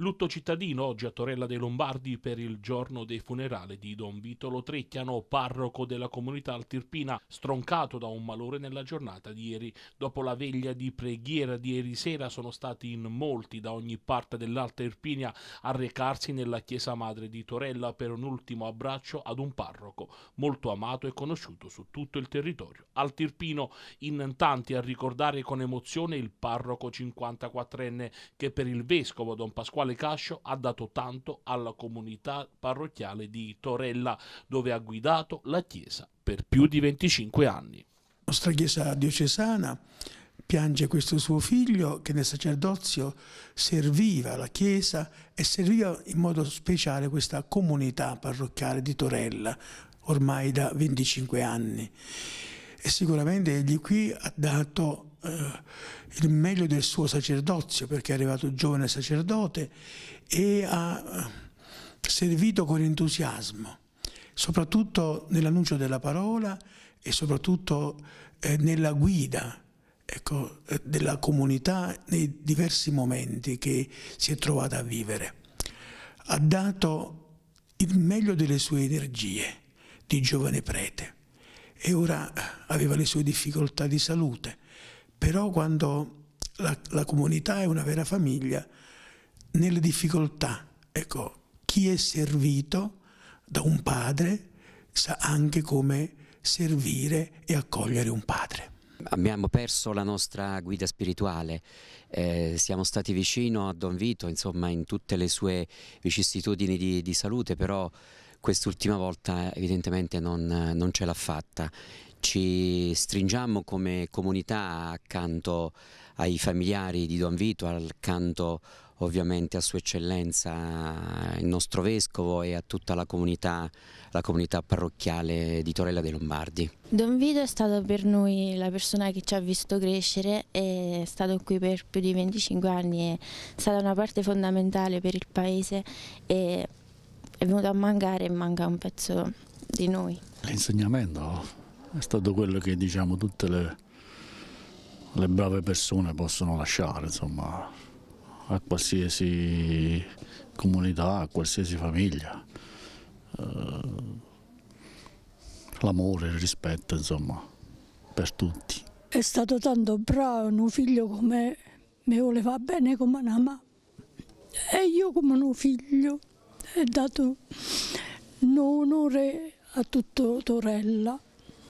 Lutto cittadino oggi a Torella dei Lombardi per il giorno dei funerali di Don Vitolo Trecchiano, parroco della comunità altirpina, stroncato da un malore nella giornata di ieri. Dopo la veglia di preghiera di ieri sera sono stati in molti da ogni parte dell'Alta Irpinia a recarsi nella chiesa madre di Torella per un ultimo abbraccio ad un parroco molto amato e conosciuto su tutto il territorio. Altirpino in tanti a ricordare con emozione il parroco 54enne che per il vescovo Don Pasquale Cascio ha dato tanto alla comunità parrocchiale di Torella, dove ha guidato la chiesa per più di 25 anni. La nostra chiesa diocesana piange questo suo figlio che nel sacerdozio serviva la Chiesa e serviva in modo speciale questa comunità parrocchiale di Torella, ormai da 25 anni e sicuramente egli qui ha dato eh, il meglio del suo sacerdozio perché è arrivato giovane sacerdote e ha eh, servito con entusiasmo, soprattutto nell'annuncio della parola e soprattutto eh, nella guida ecco, eh, della comunità nei diversi momenti che si è trovata a vivere. Ha dato il meglio delle sue energie di giovane prete e ora eh, aveva le sue difficoltà di salute. Però quando la, la comunità è una vera famiglia, nelle difficoltà, ecco, chi è servito da un padre sa anche come servire e accogliere un padre. Abbiamo perso la nostra guida spirituale, eh, siamo stati vicino a Don Vito, insomma, in tutte le sue vicissitudini di, di salute, però quest'ultima volta eh, evidentemente non, eh, non ce l'ha fatta. Ci stringiamo come comunità accanto ai familiari di Don Vito, accanto ovviamente a Sua Eccellenza eh, il nostro Vescovo e a tutta la comunità, la comunità, parrocchiale di Torella dei Lombardi. Don Vito è stato per noi la persona che ci ha visto crescere, è stato qui per più di 25 anni, è stata una parte fondamentale per il Paese e è venuto a mancare e manca un pezzo di noi. L'insegnamento è stato quello che diciamo tutte le, le brave persone possono lasciare, insomma, a qualsiasi comunità, a qualsiasi famiglia. Eh, l'amore, il rispetto, insomma, per tutti. È stato tanto bravo, un figlio come me mi voleva bene come una mamma e io come un figlio è dato un onore a tutto Torella.